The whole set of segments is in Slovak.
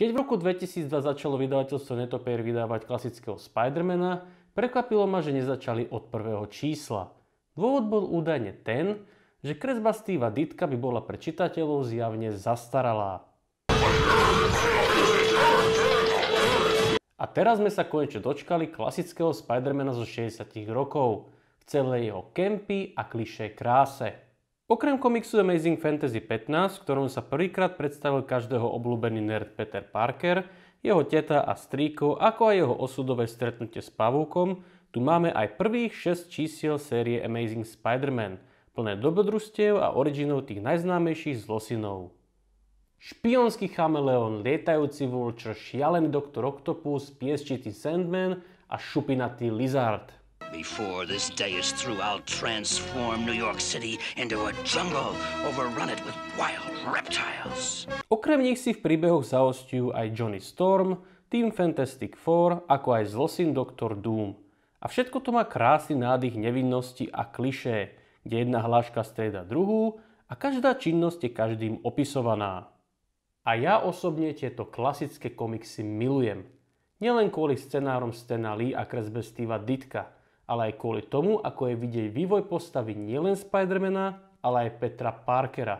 Keď v roku 2002 začalo vydavateľstvo Netopier vydávať klasického Spidermana, prekvapilo ma, že nezačali od prvého čísla. Dôvod bol údajne ten, že kresba Steve'a Ditka by bola pre čitateľov zjavne zastaralá. A teraz sme sa konečne dočkali klasického Spidermana zo 60 rokov v celej jeho kempy a klišej kráse. Okrem komiksu Amazing Fantasy 15, v ktorom sa prvýkrát predstavil každého obľúbený nerd Peter Parker, jeho teta a strýko, ako aj jeho osudové stretnutie s pavúkom, tu máme aj prvých 6 čísiel série Amazing Spider-Man, plné dobrodružstiev a originov tých najznámejších zlosinov. Špionský chameleón, lietajúci vulčer, šialený doktor Octopus, piesčitý Sandman a šupinatý Lizard – Before this day is through, I'll transform New York City into a jungle, overrun it with wild reptiles. Okrem nich si v príbehoch zaostiu aj Johnny Storm, Team Fantastic Four, ako aj zlosin Dr. Doom. A všetko to má krásny nádych nevinnosti a klišé, kde jedna hláška strieda druhú a každá činnosť je každým opisovaná. A ja osobne tieto klasické komiksy milujem. Nielen kvôli scenárom Stena Lee a kresbe Steva Ditka – ale aj kvôli tomu, ako je vidieť vývoj postavy nielen Spidermana, ale aj Petra Parkera.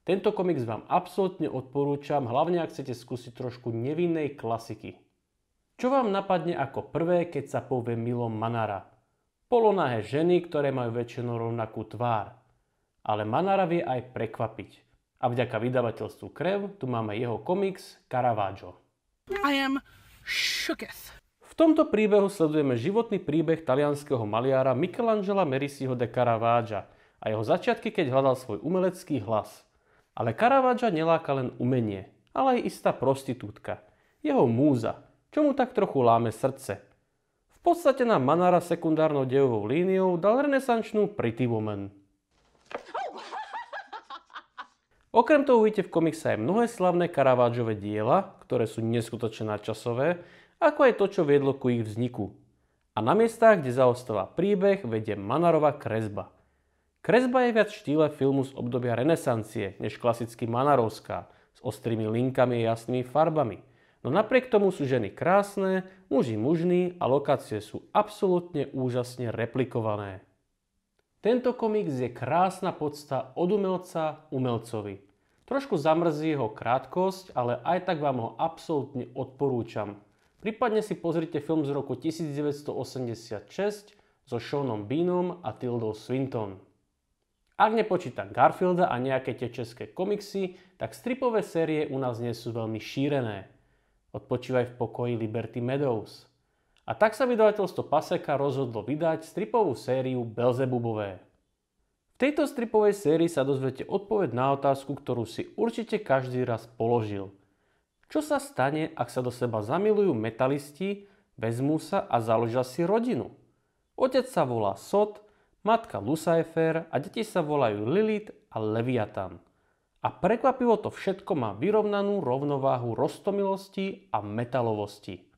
Tento komiks vám absolútne odporúčam, hlavne ak chcete skúsiť trošku nevinnej klasiky. Čo vám napadne ako prvé, keď sa povie Milo Manara? Polonahé ženy, ktoré majú väčšinou rovnakú tvár. Ale Manara vie aj prekvapiť. A vďaka vydavateľstvu Krev tu máme jeho komiks Caravaggio. I am shooketh tomto príbehu sledujeme životný príbeh talianského maliara Michelangela Merisiho de Caravaggia a jeho začiatky, keď hľadal svoj umelecký hlas. Ale Caravaggia neláka len umenie, ale aj istá prostitútka. Jeho múza, čo mu tak trochu láme srdce. V podstate nám Manara sekundárnou dejovou líniou dal renesančnú Pretty Woman. Okrem toho uvidíte v komikse aj mnohé slavné Caravaggiove diela, ktoré sú neskutočne nadčasové ako aj to, čo viedlo ku ich vzniku. A na miestach, kde zaostáva príbeh, vedie manarová kresba. Kresba je viac štýle filmu z obdobia renesancie, než klasicky Manarovská, s ostrými linkami a jasnými farbami. No napriek tomu sú ženy krásne, muži mužní a lokácie sú absolútne úžasne replikované. Tento komiks je krásna podsta od umelca umelcovi. Trošku zamrzí jeho krátkosť, ale aj tak vám ho absolútne odporúčam. Prípadne si pozrite film z roku 1986 so Seanom Beanom a Tildou Swinton. Ak nepočítam Garfielda a nejaké tie české komiksy, tak stripové série u nás nie sú veľmi šírené. Odpočívaj v pokoji Liberty Meadows. A tak sa vydavateľstvo Paseka rozhodlo vydať stripovú sériu Belzebubové. V tejto stripovej sérii sa dozviete odpoveď na otázku, ktorú si určite každý raz položil – čo sa stane, ak sa do seba zamilujú metalisti, vezmú sa a založia si rodinu? Otec sa volá Sot, matka Lucifer a deti sa volajú Lilith a Leviatan. A prekvapivo to všetko má vyrovnanú rovnováhu rostomilosti a metalovosti.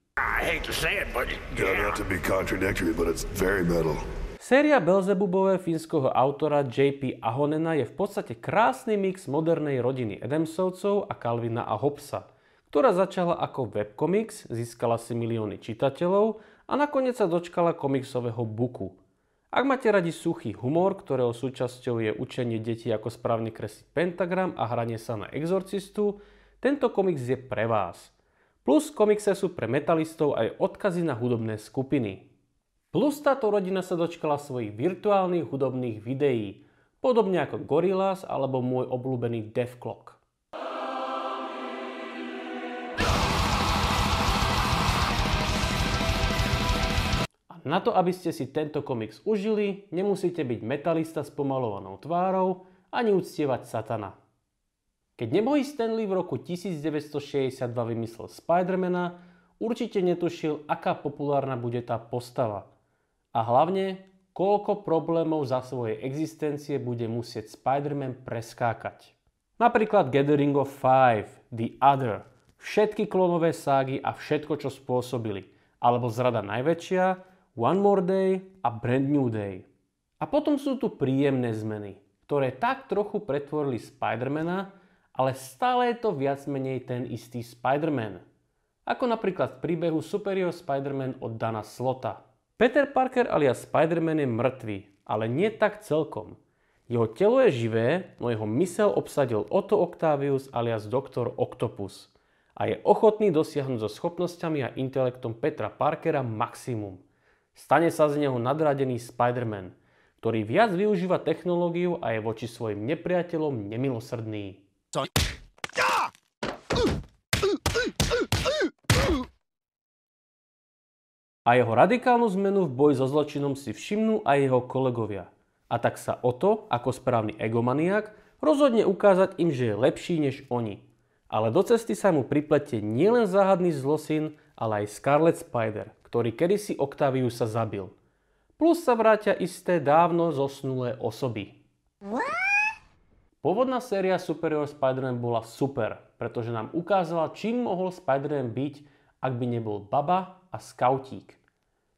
Séria Belzebubové fínskoho autora J.P. Ahonena je v podstate krásny mix modernej rodiny Edemsovcov a Kalvina a Hobsa – ktorá začala ako webkomiks, získala si milióny čitateľov a nakoniec sa dočkala komiksového buku. Ak máte radi suchý humor, ktorého súčasťou je učenie detí, ako správne kresliť pentagram a hranie sa na exorcistu, tento komiks je pre vás. Plus komikse sú pre metalistov aj odkazy na hudobné skupiny. Plus táto rodina sa dočkala svojich virtuálnych hudobných videí, podobne ako Gorillaz alebo môj obľúbený Clock. Na to, aby ste si tento komiks užili, nemusíte byť metalista s pomalovanou tvárou ani uctievať satana. Keď nebohý Stanley v roku 1962 vymyslel Spidermana, určite netušil, aká populárna bude tá postava. A hlavne, koľko problémov za svojej existencie bude musieť Spider-Man preskákať. Napríklad Gathering of Five, The Other, všetky klonové ságy a všetko, čo spôsobili, alebo zrada najväčšia, One More Day a Brand New Day. A potom sú tu príjemné zmeny, ktoré tak trochu pretvorili Spidermana, ale stále je to viac menej ten istý Spiderman, Ako napríklad v príbehu Superior Spider-Man od Dana Slota. Peter Parker alias Spider-Man je mŕtvý, ale nie tak celkom. Jeho telo je živé, no jeho mysel obsadil Otto Octavius alias Doktor Octopus a je ochotný dosiahnuť so schopnosťami a intelektom Petra Parkera maximum. Stane sa z neho nadradený Spider-Man, ktorý viac využíva technológiu a je voči svojim nepriateľom nemilosrdný. A jeho radikálnu zmenu v boji so zločinom si všimnú aj jeho kolegovia. A tak sa o to, ako správny egomaniak, rozhodne ukázať im, že je lepší než oni. Ale do cesty sa mu pripletie nielen záhadný zlosin, ale aj Scarlet Spider – ktorý kedysi sa zabil. Plus sa vrátia isté dávno zosnulé osoby. Pôvodná séria Superior Spider-Man bola super, pretože nám ukázala, čím mohol Spider-Man byť, ak by nebol baba a scoutík.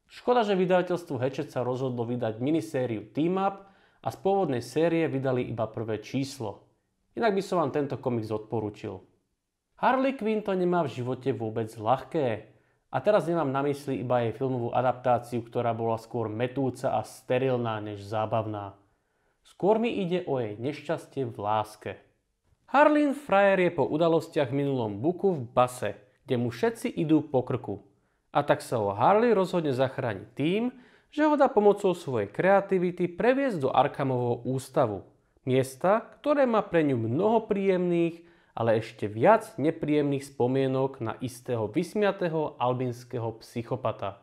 Škoda, že vydavateľstvo Hatchet sa rozhodlo vydať minisériu Team Up a z pôvodnej série vydali iba prvé číslo. Inak by som vám tento komiks odporúčil. Harley Quinn to nemá v živote vôbec ľahké. A teraz nemám na mysli iba jej filmovú adaptáciu, ktorá bola skôr metúca a sterilná než zábavná. Skôr mi ide o jej nešťastie v láske. Harlin Fryer je po udalostiach minulom buku v base, kde mu všetci idú po krku. A tak sa ho Harley rozhodne zachrániť tým, že ho dá pomocou svojej kreativity previesť do Arkhamovho ústavu. Miesta, ktoré má pre ňu mnoho príjemných ale ešte viac nepríjemných spomienok na istého vysmiatého albínskeho psychopata.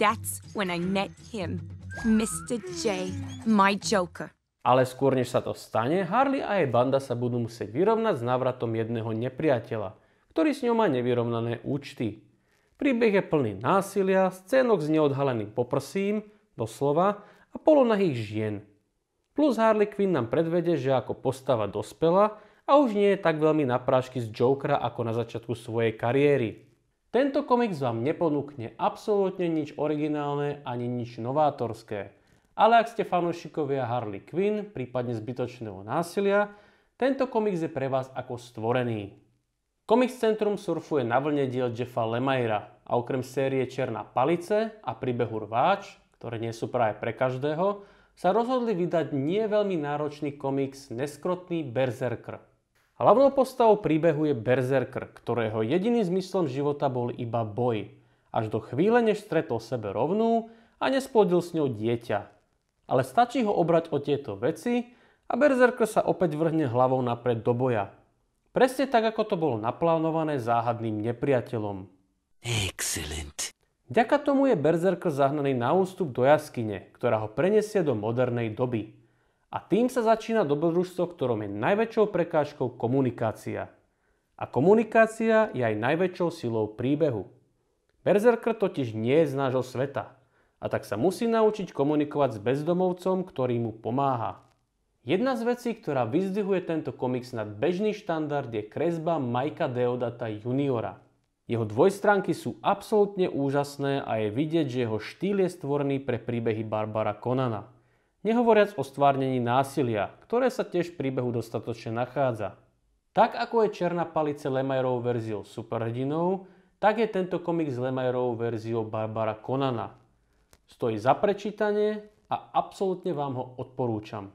That's when I met him, Mr. J, my joker. Ale skôr než sa to stane, Harley a jej banda sa budú musieť vyrovnať s návratom jedného nepriateľa, ktorý s ňou má nevyrovnané účty. Príbeh je plný násilia, scénok s neodhaleným poprsím, doslova, a polonahých žien. Plus Harley Quinn nám predvede, že ako postava dospela, a už nie je tak veľmi na prášky z Jokera ako na začiatku svojej kariéry. Tento komiks vám neponúkne absolútne nič originálne ani nič novátorské. Ale ak ste fanúšikovia Harley Quinn, prípadne zbytočného násilia, tento komiks je pre vás ako stvorený. Comics Centrum surfuje na vlne diel Jeffa Lemaira a okrem série Černá palice a príbehu Rváč, ktoré nie sú práve pre každého, sa rozhodli vydať nie veľmi náročný komiks Neskrotný Berserker. Hlavnou postavou príbehu je berserker, ktorého jediným zmyslom života bol iba boj. Až do chvíle, než stretol sebe rovnú a nesplodil s ňou dieťa. Ale stačí ho obrať o tieto veci a berserker sa opäť vrhne hlavou napred do boja. Presne tak, ako to bolo naplánované záhadným nepriateľom. Excellent. Ďaka tomu je berserker zahnaný na ústup do jaskyne, ktorá ho prenesie do modernej doby. A tým sa začína dobrodružstvo, ktorom je najväčšou prekážkou komunikácia. A komunikácia je aj najväčšou silou príbehu. Berserker totiž nie je z nášho sveta a tak sa musí naučiť komunikovať s bezdomovcom, ktorý mu pomáha. Jedna z vecí, ktorá vyzdvihuje tento komiks nad bežný štandard je kresba Majka Deodata juniora. Jeho dvojstránky sú absolútne úžasné a je vidieť, že jeho štýl je stvorný pre príbehy Barbara Konana. Nehovoriac o stvárnení násilia, ktoré sa tiež v príbehu dostatočne nachádza. Tak ako je Černá palice Lemajerovou verziou superhrdinou, tak je tento komik s Lemajerovou verziou Barbara Konana. Stojí za prečítanie a absolútne vám ho odporúčam.